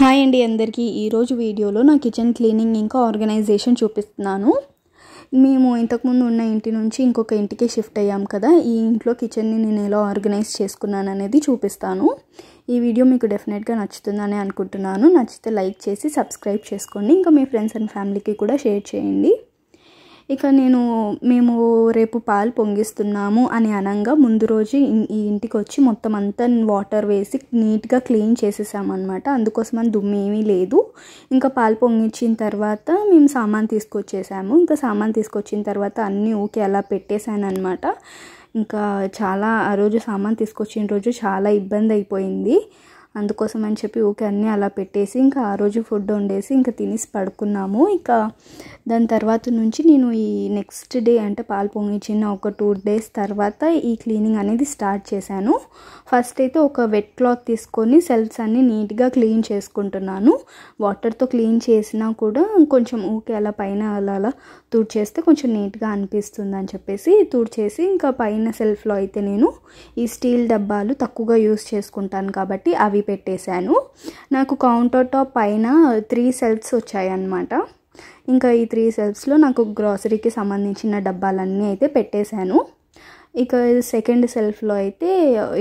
hi అండి అందరికీ ఈరోజు వీడియోలో నా కిచెన్ క్లీనింగ్ ఇంకా ఆర్గనైజేషన్ చూపిస్తున్నాను మేము ఇంతకుముందు ఉన్న ఇంటి నుంచి ఇంకొక ఇంటికి షిఫ్ట్ అయ్యాం కదా ఈ ఇంట్లో కిచెన్ని నేను ఎలా ఆర్గనైజ్ చేసుకున్నాను అనేది చూపిస్తాను ఈ వీడియో మీకు డెఫినెట్గా నచ్చుతుందని అనుకుంటున్నాను నచ్చితే లైక్ చేసి సబ్స్క్రైబ్ చేసుకోండి ఇంకా మీ ఫ్రెండ్స్ అండ్ ఫ్యామిలీకి కూడా షేర్ చేయండి ఇక నేను మేము రేపు పాలు పొంగిస్తున్నాము అని అనగా ముందు రోజు ఈ ఇంటికి వచ్చి మొత్తం అంతా వాటర్ వేసి నీట్గా క్లీన్ చేసేసామన్నమాట అని దుమ్ము ఏమీ లేదు ఇంకా పాలు పొంగించిన తర్వాత మేము సామాన్ తీసుకొచ్చేసాము ఇంకా సామాన్ తీసుకొచ్చిన తర్వాత అన్నీ ఊకే అలా పెట్టేశానమాట ఇంకా చాలా ఆ రోజు సామాన్ తీసుకొచ్చిన రోజు చాలా ఇబ్బంది అయిపోయింది అందుకోసం అని చెప్పి ఊకే అన్నీ అలా పెట్టేసి ఇంకా ఆ రోజు ఫుడ్ వండేసి ఇంకా తినేసి పడుకున్నాము ఇంకా దాని తర్వాత నుంచి నేను ఈ నెక్స్ట్ డే అంటే పాలు పొంగించిన ఒక టూ డేస్ తర్వాత ఈ క్లీనింగ్ అనేది స్టార్ట్ చేశాను ఫస్ట్ అయితే ఒక వెట్ క్లాత్ తీసుకొని సెల్స్ అన్నీ నీట్గా క్లీన్ చేసుకుంటున్నాను వాటర్తో క్లీన్ చేసినా కూడా కొంచెం ఊకే అలా పైన అలా అలా తుడిచేస్తే కొంచెం నీట్గా అనిపిస్తుంది అని చెప్పేసి తుడిచేసి ఇంకా పైన సెల్ఫ్లో అయితే నేను ఈ స్టీల్ డబ్బాలు తక్కువగా యూస్ చేసుకుంటాను కాబట్టి అవి పెట్టేశాను నాకు కౌంటర్ టాప్ పైన త్రీ సెల్ఫ్స్ వచ్చాయన్నమాట ఇంకా ఈ త్రీ సెల్ఫ్స్లో నాకు గ్రాసరీకి సంబంధించిన డబ్బాలన్నీ అయితే పెట్టేశాను ఇక సెకండ్ సెల్ఫ్లో అయితే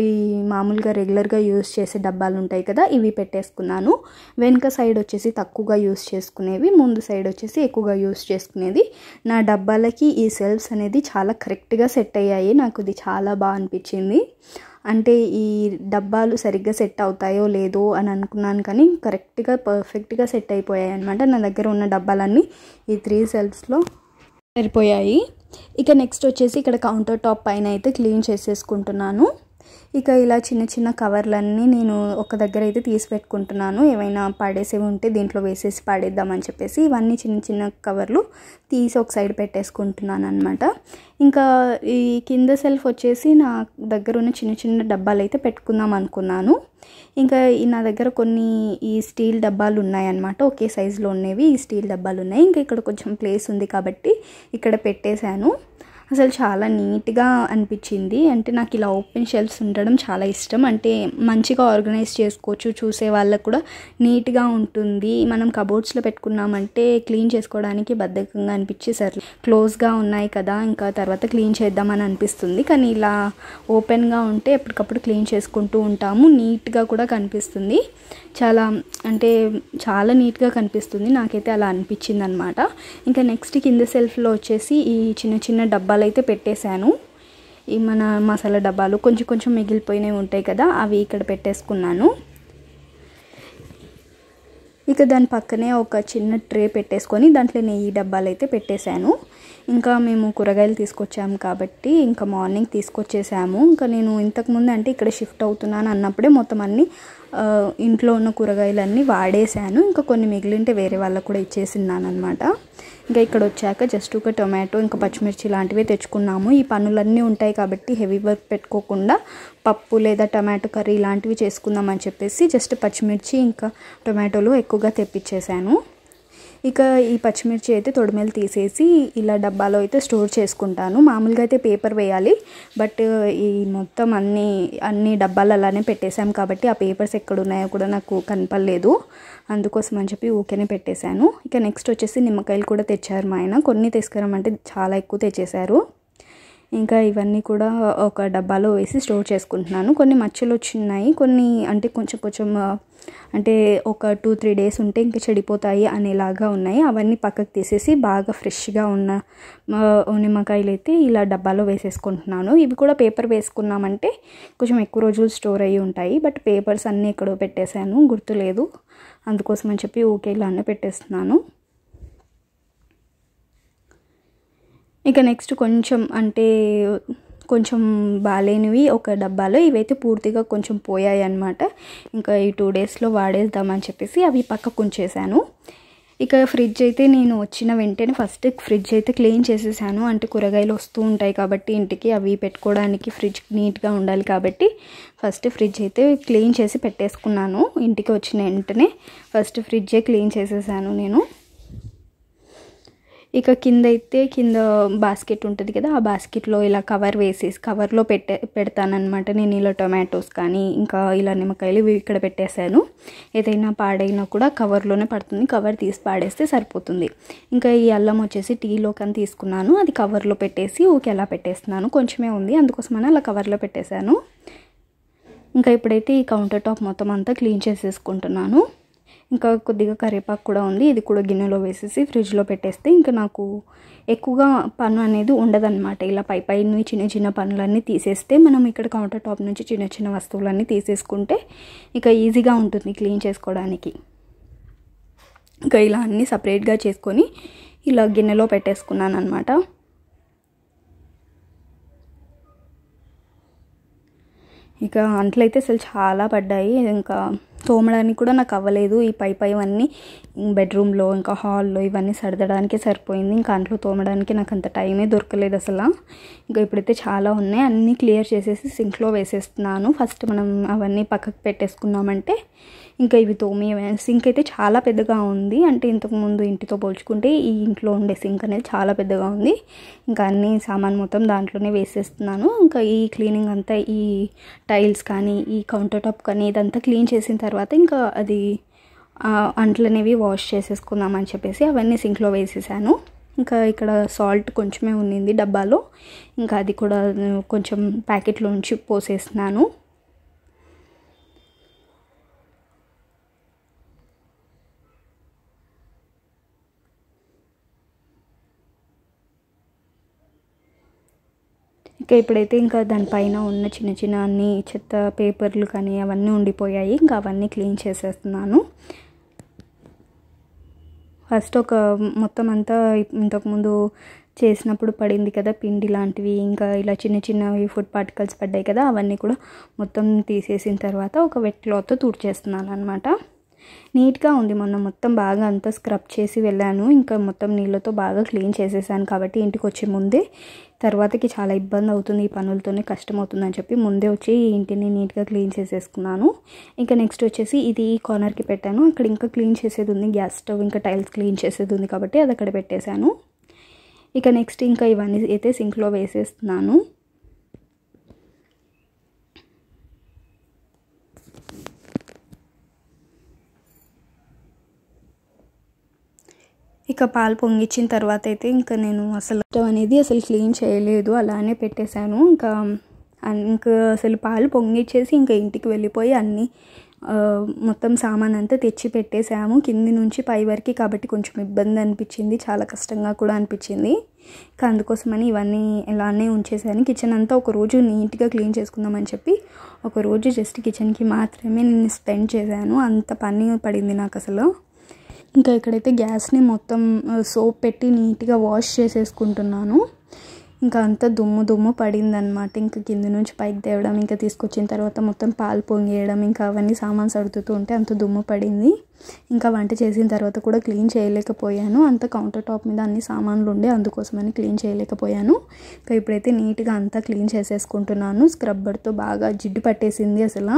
ఈ మామూలుగా రెగ్యులర్గా యూస్ చేసే డబ్బాలు ఉంటాయి కదా ఇవి పెట్టేసుకున్నాను వెనుక సైడ్ వచ్చేసి తక్కువగా యూస్ చేసుకునేవి ముందు సైడ్ వచ్చేసి ఎక్కువగా యూస్ చేసుకునేది నా డబ్బాలకి ఈ సెల్ఫ్స్ అనేది చాలా కరెక్ట్గా సెట్ అయ్యాయి నాకు ఇది చాలా బాగా అనిపించింది అంటే ఈ డబ్బాలు సరిగ్గా సెట్ అవుతాయో లేదో అని అనుకున్నాను కానీ కరెక్ట్గా పర్ఫెక్ట్గా సెట్ అయిపోయాయి అనమాట నా దగ్గర ఉన్న డబ్బాలన్నీ ఈ త్రీ సెల్ఫ్స్లో సరిపోయాయి ఇక నెక్స్ట్ వచ్చేసి ఇక్కడ కౌంటర్ టాప్ పైన అయితే క్లీన్ చేసేసుకుంటున్నాను ఇక ఇలా చిన్న చిన్న కవర్లన్నీ నేను ఒక దగ్గర అయితే తీసి పెట్టుకుంటున్నాను ఏమైనా పడేసేవి ఉంటే దీంట్లో వేసేసి పాడేద్దామని చెప్పేసి ఇవన్నీ చిన్న చిన్న కవర్లు తీసి ఒక సైడ్ పెట్టేసుకుంటున్నాను అనమాట ఇంకా ఈ కింద సెల్ఫ్ వచ్చేసి నా దగ్గర ఉన్న చిన్న చిన్న డబ్బాలు అయితే పెట్టుకుందాం అనుకున్నాను ఇంకా నా దగ్గర కొన్ని ఈ స్టీల్ డబ్బాలు ఉన్నాయన్నమాట ఒకే సైజులో ఉన్నవి ఈ స్టీల్ డబ్బాలు ఉన్నాయి ఇంకా ఇక్కడ కొంచెం ప్లేస్ ఉంది కాబట్టి ఇక్కడ పెట్టేశాను అసలు చాలా నీట్గా అనిపించింది అంటే నాకు ఇలా ఓపెన్ షెల్ఫ్స్ ఉండడం చాలా ఇష్టం అంటే మంచిగా ఆర్గనైజ్ చేసుకోవచ్చు చూసే వాళ్ళకు కూడా నీట్గా ఉంటుంది మనం కబోర్డ్స్లో పెట్టుకున్నామంటే క్లీన్ చేసుకోవడానికి బద్ధకంగా అనిపించి సర్లే క్లోజ్గా ఉన్నాయి కదా ఇంకా తర్వాత క్లీన్ చేద్దామని అనిపిస్తుంది కానీ ఇలా ఓపెన్గా ఉంటే ఎప్పటికప్పుడు క్లీన్ చేసుకుంటూ ఉంటాము నీట్గా కూడా కనిపిస్తుంది చాలా అంటే చాలా నీట్గా కనిపిస్తుంది నాకైతే అలా అనిపించింది అనమాట ఇంకా నెక్స్ట్ కింద సెల్ఫ్లో వచ్చేసి ఈ చిన్న చిన్న డబ్బా డబ్బాలు అయితే పెట్టేశాను ఈ మన మసాలా డబ్బాలు కొంచెం కొంచెం మిగిలిపోయినవి ఉంటాయి కదా అవి ఇక్కడ పెట్టేసుకున్నాను ఇక దాని పక్కనే ఒక చిన్న ట్రే పెట్టేసుకొని దాంట్లో నెయ్యి డబ్బాలు అయితే పెట్టేశాను ఇంకా మేము కూరగాయలు తీసుకొచ్చాము కాబట్టి ఇంకా మార్నింగ్ తీసుకొచ్చేసాము ఇంకా నేను ఇంతకుముందు అంటే ఇక్కడ షిఫ్ట్ అవుతున్నాను అన్నప్పుడే మొత్తం అన్ని ఇంట్లో ఉన్న కూరగాయలన్నీ వాడేశాను ఇంకా కొన్ని మిగిలింటే వేరే వాళ్ళకు కూడా ఇచ్చేసిన్నాను అనమాట ఇంకా ఇక్కడ వచ్చాక జస్ట్ ఒక టొమాటో ఇంకా పచ్చిమిర్చి లాంటివి తెచ్చుకున్నాము ఈ పనులన్నీ ఉంటాయి కాబట్టి హెవీ వర్క్ పెట్టుకోకుండా పప్పు లేదా టొమాటో కర్రీ ఇలాంటివి చేసుకుందామని చెప్పేసి జస్ట్ పచ్చిమిర్చి ఇంకా టొమాటోలు ఎక్కువగా తెప్పించేశాను ఇక ఈ పచ్చిమిర్చి అయితే తొడిమేలు తీసేసి ఇలా డబ్బాలో అయితే స్టోర్ చేసుకుంటాను మామూలుగా అయితే పేపర్ వేయాలి బట్ ఈ మొత్తం అన్ని అన్ని డబ్బాలు అలానే పెట్టేశాం కాబట్టి ఆ పేపర్స్ ఎక్కడ ఉన్నాయో కూడా నాకు కనపడలేదు అందుకోసం అని చెప్పి ఊకేనే పెట్టేశాను ఇక నెక్స్ట్ వచ్చేసి నిమ్మకాయలు కూడా తెచ్చారు మా ఆయన కొన్ని తీసుకురామంటే చాలా ఎక్కువ తెచ్చేశారు ఇంకా ఇవన్నీ కూడా ఒక డబ్బాలో వేసి స్టోర్ చేసుకుంటున్నాను కొన్ని మచ్చలు వచ్చినాయి కొన్ని అంటే కొంచెం కొంచెం అంటే ఒక టూ త్రీ డేస్ ఉంటే ఇంకా చెడిపోతాయి అనేలాగా ఉన్నాయి అవన్నీ పక్కకు తీసేసి బాగా ఫ్రెష్గా ఉన్న నిమ్మకాయలు అయితే ఇలా డబ్బాలో వేసేసుకుంటున్నాను ఇవి కూడా పేపర్ వేసుకున్నామంటే కొంచెం ఎక్కువ రోజులు స్టోర్ అయ్యి ఉంటాయి బట్ పేపర్స్ అన్నీ ఎక్కడో పెట్టేశాను గుర్తులేదు అందుకోసం అని చెప్పి ఊకే ఇలానే పెట్టేస్తున్నాను ఇక నెక్స్ట్ కొంచెం అంటే కొంచెం బాగాలేనివి ఒక డబ్బాలో ఇవైతే పూర్తిగా కొంచెం పోయాయి అనమాట ఇంకా ఈ టూ డేస్లో వాడేద్దామని చెప్పేసి అవి పక్కకు ఉంచేసాను ఇక ఫ్రిడ్జ్ అయితే నేను వచ్చిన వెంటనే ఫస్ట్ ఫ్రిడ్జ్ అయితే క్లీన్ చేసేసాను అంటే కూరగాయలు వస్తూ ఉంటాయి కాబట్టి ఇంటికి అవి పెట్టుకోవడానికి ఫ్రిడ్జ్ నీట్గా ఉండాలి కాబట్టి ఫస్ట్ ఫ్రిడ్జ్ అయితే క్లీన్ చేసి పెట్టేసుకున్నాను ఇంటికి వచ్చిన వెంటనే ఫస్ట్ ఫ్రిడ్జే క్లీన్ చేసేసాను నేను ఇక కింద అయితే కింద బాస్కెట్ ఉంటుంది కదా ఆ బాస్కెట్లో ఇలా కవర్ వేసేసి కవర్లో పెట్టే పెడతానమాట నేను ఇలా టొమాటోస్ కానీ ఇంకా ఇలా నిమ్మకాయలు ఇవి ఇక్కడ పెట్టేశాను ఏదైనా పాడైనా కూడా కవర్లోనే పడుతుంది కవర్ తీసి పాడేస్తే సరిపోతుంది ఇంకా ఈ అల్లం వచ్చేసి టీలో కానీ తీసుకున్నాను అది కవర్లో పెట్టేసి ఊకి ఎలా పెట్టేస్తున్నాను కొంచెమే ఉంది అందుకోసమని అలా కవర్లో పెట్టేశాను ఇంకా ఇప్పుడైతే ఈ కౌంటర్ టాప్ మొత్తం అంతా క్లీన్ చేసేసుకుంటున్నాను ఇంకా కొద్దిగా కరివేపాకు కూడా ఉంది ఇది కూడా గిన్నెలో వేసేసి ఫ్రిడ్జ్లో పెట్టేస్తే ఇంకా నాకు ఎక్కువగా పను అనేది ఉండదన్నమాట ఇలా పై పైన చిన్న చిన్న పనులన్నీ తీసేస్తే మనం ఇక్కడ కౌంటర్ టాప్ నుంచి చిన్న చిన్న వస్తువులన్నీ తీసేసుకుంటే ఇక ఈజీగా ఉంటుంది క్లీన్ చేసుకోవడానికి ఇంకా ఇలా అన్నీ సపరేట్గా చేసుకొని ఇలా గిన్నెలో పెట్టేసుకున్నాను అనమాట ఇక అంట్లయితే అసలు చాలా పడ్డాయి ఇంకా తోమడానికి కూడా నాకు అవ్వలేదు ఈ పై ఇవన్నీ బెడ్రూమ్లో ఇంకా హాల్లో ఇవన్నీ సర్దడానికి సరిపోయింది ఇంకా అంట్లో తోమడానికి నాకు అంత టైమే దొరకలేదు అసలు ఇంకా ఇప్పుడైతే చాలా ఉన్నాయి అన్నీ క్లియర్ చేసేసి సింక్లో వేసేస్తున్నాను ఫస్ట్ మనం అవన్నీ పక్కకు పెట్టేసుకున్నామంటే ఇంకా ఇవి తోమే సింక్ అయితే చాలా పెద్దగా ఉంది అంటే ఇంతకుముందు ఇంటితో పోల్చుకుంటే ఈ ఇంట్లో ఉండే సింక్ అనేది చాలా పెద్దగా ఉంది ఇంకా అన్ని సామాన్ మొత్తం దాంట్లోనే వేసేస్తున్నాను ఇంకా ఈ క్లీనింగ్ అంతా ఈ టైల్స్ కానీ ఈ కౌంటర్ టాప్ కానీ ఇదంతా క్లీన్ చేసిన తర్వాత ఇంకా అది అంట్లు అనేవి వాష్ చేసేసుకుందామని చెప్పేసి అవన్నీ సింక్లో వేసేసాను ఇంకా ఇక్కడ సాల్ట్ కొంచెమే ఉన్నింది డబ్బాలో ఇంకా అది కూడా కొంచెం ప్యాకెట్లో ఉంచి పోసేసినాను ఇంకా ఇప్పుడైతే ఇంకా దానిపైన ఉన్న చిన్న చిన్న అన్ని చెత్త పేపర్లు కానీ అవన్నీ ఉండిపోయాయి ఇంకా అవన్నీ క్లీన్ చేసేస్తున్నాను ఫస్ట్ ఒక మొత్తం అంతా ఇంతకుముందు చేసినప్పుడు పడింది కదా పిండి లాంటివి ఇంకా ఇలా చిన్న చిన్నవి ఫుడ్ పార్టికల్స్ పడ్డాయి కదా అవన్నీ కూడా మొత్తం తీసేసిన తర్వాత ఒక వెట్ క్లాత్ తుడిచేస్తున్నాను అనమాట నీట్గా ఉంది మొన్న మొత్తం బాగా అంతా స్క్రబ్ చేసి వెళ్ళాను ఇంకా మొత్తం నీళ్ళతో బాగా క్లీన్ చేసేసాను కాబట్టి ఇంటికి వచ్చే ముందే తర్వాతకి చాలా ఇబ్బంది అవుతుంది ఈ పనులతోనే కష్టం అవుతుందని చెప్పి ముందే వచ్చి ఈ ఇంటిని నీట్గా క్లీన్ చేసేసుకున్నాను ఇంకా నెక్స్ట్ వచ్చేసి ఇది ఈ కార్నర్కి పెట్టాను అక్కడ ఇంకా క్లీన్ చేసేది ఉంది గ్యాస్ స్టవ్ ఇంకా టైల్స్ క్లీన్ చేసేది ఉంది కాబట్టి అది అక్కడ పెట్టేశాను ఇక నెక్స్ట్ ఇంకా ఇవన్నీ అయితే సింక్లో వేసేస్తున్నాను ఇంకా పాలు పొంగిచ్చిన తర్వాత అయితే ఇంకా నేను అసలు స్టవ్ అనేది అసలు క్లీన్ చేయలేదు అలానే పెట్టేశాను ఇంకా ఇంకా అసలు పాలు పొంగిచ్చేసి ఇంకా ఇంటికి వెళ్ళిపోయి అన్నీ మొత్తం సామాన్ అంతా తెచ్చి పెట్టేసాము కింది నుంచి పై వరకు కాబట్టి కొంచెం ఇబ్బంది అనిపించింది చాలా కష్టంగా కూడా అనిపించింది ఇంకా అందుకోసమని ఇవన్నీ ఇలానే ఉంచేసాను కిచెన్ అంతా ఒక రోజు నీట్గా క్లీన్ చేసుకుందామని చెప్పి ఒక రోజు జస్ట్ కిచెన్కి మాత్రమే నేను స్పెండ్ చేశాను అంత పని పడింది నాకు అసలు ఇంకా ఇక్కడైతే గ్యాస్ని మొత్తం సోప్ పెట్టి నీట్గా వాష్ చేసేసుకుంటున్నాను ఇంకా అంత దుమ్ము దుమ్ము పడిందనమాట ఇంకా కింద నుంచి పైకి తేవడం ఇంకా తీసుకొచ్చిన తర్వాత మొత్తం పాలు పొంగేయడం ఇంకా అవన్నీ సామాన్స్ అడుగుతూ ఉంటే అంత దుమ్ము పడింది ఇంకా వంట చేసిన తర్వాత కూడా క్లీన్ చేయలేకపోయాను అంత కౌంటర్ టాప్ మీద అన్ని సామాన్లు ఉండే అందుకోసమని క్లీన్ చేయలేకపోయాను ఇంకా ఇప్పుడైతే నీట్గా అంతా క్లీన్ చేసేసుకుంటున్నాను స్క్రబ్బర్తో బాగా జిడ్డు పట్టేసింది అసలు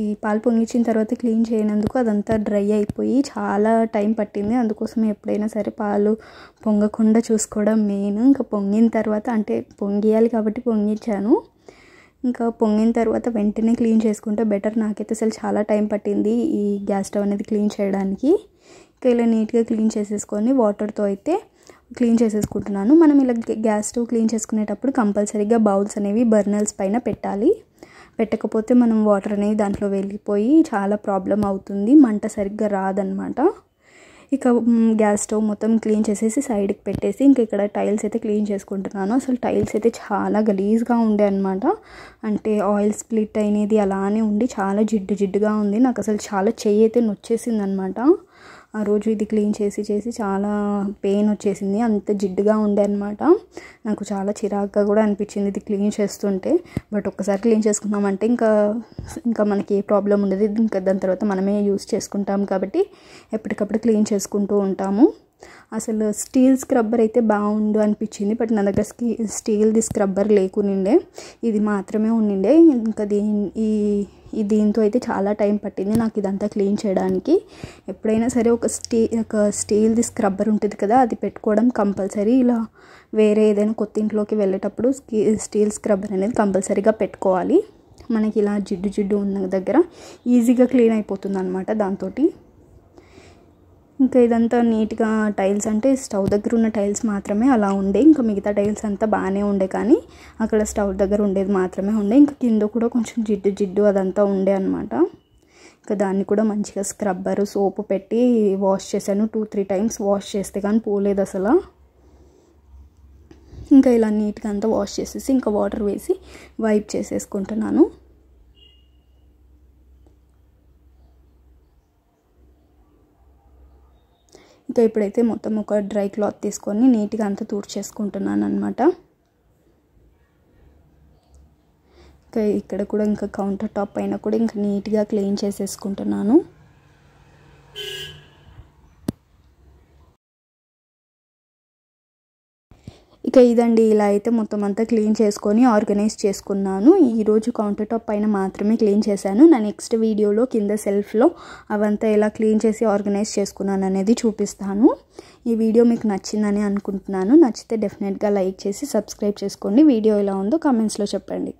ఈ పాలు పొంగించిన తర్వాత క్లీన్ చేయనందుకు అదంతా డ్రై అయిపోయి చాలా టైం పట్టింది అందుకోసం ఎప్పుడైనా సరే పాలు పొంగకుండా చూసుకోవడం మెయిన్ ఇంకా పొంగిన తర్వాత అంటే పొంగియాలి కాబట్టి పొంగించాను ఇంకా పొంగిన తర్వాత వెంటనే క్లీన్ చేసుకుంటే బెటర్ నాకైతే అసలు చాలా టైం పట్టింది ఈ గ్యాస్ స్టవ్ అనేది క్లీన్ చేయడానికి ఇంకా ఇలా నీట్గా క్లీన్ చేసేసుకొని వాటర్తో అయితే క్లీన్ చేసేసుకుంటున్నాను మనం ఇలా గ్యాస్ స్టవ్ క్లీన్ చేసుకునేటప్పుడు కంపల్సరీగా బౌల్స్ అనేవి బర్నల్స్ పైన పెట్టాలి పెట్టకపోతే మనం వాటర్ అనేది దాంట్లో వెళ్ళిపోయి చాలా ప్రాబ్లం అవుతుంది మంట సరిగ్గా రాదనమాట ఇక గ్యాస్ స్టవ్ మొత్తం క్లీన్ చేసేసి సైడ్కి పెట్టేసి ఇంక ఇక్కడ టైల్స్ అయితే క్లీన్ చేసుకుంటున్నాను అసలు టైల్స్ అయితే చాలా గలీజ్గా ఉండే అనమాట అంటే ఆయిల్ స్ప్లిట్ అనేది అలానే ఉండి చాలా జిడ్డు జిడ్డుగా ఉంది నాకు అసలు చాలా చెయ్యి అయితే నొచ్చేసింది అనమాట ఆ రోజు ఇది క్లీన్ చేసి చేసి చాలా పెయిన్ వచ్చేసింది అంత జిడ్డుగా ఉండే అనమాట నాకు చాలా చిరాగ్గా కూడా అనిపించింది ఇది క్లీన్ చేస్తుంటే బట్ ఒక్కసారి క్లీన్ చేసుకున్నామంటే ఇంకా ఇంకా మనకి ఏ ప్రాబ్లం ఉండదు ఇంకా దాని తర్వాత మనమే యూస్ చేసుకుంటాం కాబట్టి ఎప్పటికప్పుడు క్లీన్ చేసుకుంటూ ఉంటాము అసలు స్టీల్ స్క్రబ్బర్ అయితే బాగుండు అనిపించింది బట్ నా దగ్గర స్కీ స్టీల్ది స్క్రబ్బర్ లేకునిండే ఇది మాత్రమే ఉండిండే ఇంకా దీని ఈ దీంతో అయితే చాలా టైం పట్టింది నాకు ఇదంతా క్లీన్ చేయడానికి ఎప్పుడైనా సరే ఒక స్టీ ఒక స్టీల్ది స్క్రబ్బర్ ఉంటుంది కదా అది పెట్టుకోవడం కంపల్సరీ ఇలా వేరే ఏదైనా కొత్త ఇంట్లోకి వెళ్ళేటప్పుడు స్టీల్ స్క్రబ్బర్ అనేది కంపల్సరీగా పెట్టుకోవాలి మనకి ఇలా జిడ్డు జిడ్డు ఉన్న దగ్గర ఈజీగా క్లీన్ అయిపోతుంది అనమాట దాంతో ఇంకా ఇదంతా నీట్గా టైల్స్ అంటే స్టవ్ దగ్గర ఉన్న టైల్స్ మాత్రమే అలా ఉండే ఇంకా మిగతా టైల్స్ అంతా బాగానే ఉండే కానీ అక్కడ స్టవ్ దగ్గర ఉండేది మాత్రమే ఉండే ఇంకా కింద కూడా కొంచెం జిడ్డు జిడ్డు అదంతా ఉండే అనమాట ఇంకా దాన్ని కూడా మంచిగా స్క్రబ్బరు సోపు పెట్టి వాష్ చేశాను టూ త్రీ టైమ్స్ వాష్ చేస్తే కానీ పోలేదు అసలు ఇంకా ఇలా నీట్గా అంతా వాష్ చేసేసి ఇంకా వాటర్ వేసి వైప్ చేసేసుకుంటున్నాను సో ఇప్పుడైతే మొత్తం ఒక డ్రై క్లాత్ తీసుకొని నీట్గా అంతా తూడ్చేసుకుంటున్నాను అనమాట ఇక్కడ కూడా ఇంకా కౌంటర్ టాప్ పైన కూడా ఇంకా నీట్గా క్లీన్ చేసేసుకుంటున్నాను ఇక ఇదండి ఇలా అయితే మొత్తం అంతా క్లీన్ చేసుకొని ఆర్గనైజ్ చేసుకున్నాను ఈరోజు కౌంటర్ టాప్ పైన మాత్రమే క్లీన్ చేశాను నా నెక్స్ట్ వీడియోలో కింద సెల్ఫ్లో అవంతా ఎలా క్లీన్ చేసి ఆర్గనైజ్ చేసుకున్నాను అనేది చూపిస్తాను ఈ వీడియో మీకు నచ్చిందని అనుకుంటున్నాను నచ్చితే డెఫినెట్గా లైక్ చేసి సబ్స్క్రైబ్ చేసుకోండి వీడియో ఎలా ఉందో కామెంట్స్లో చెప్పండి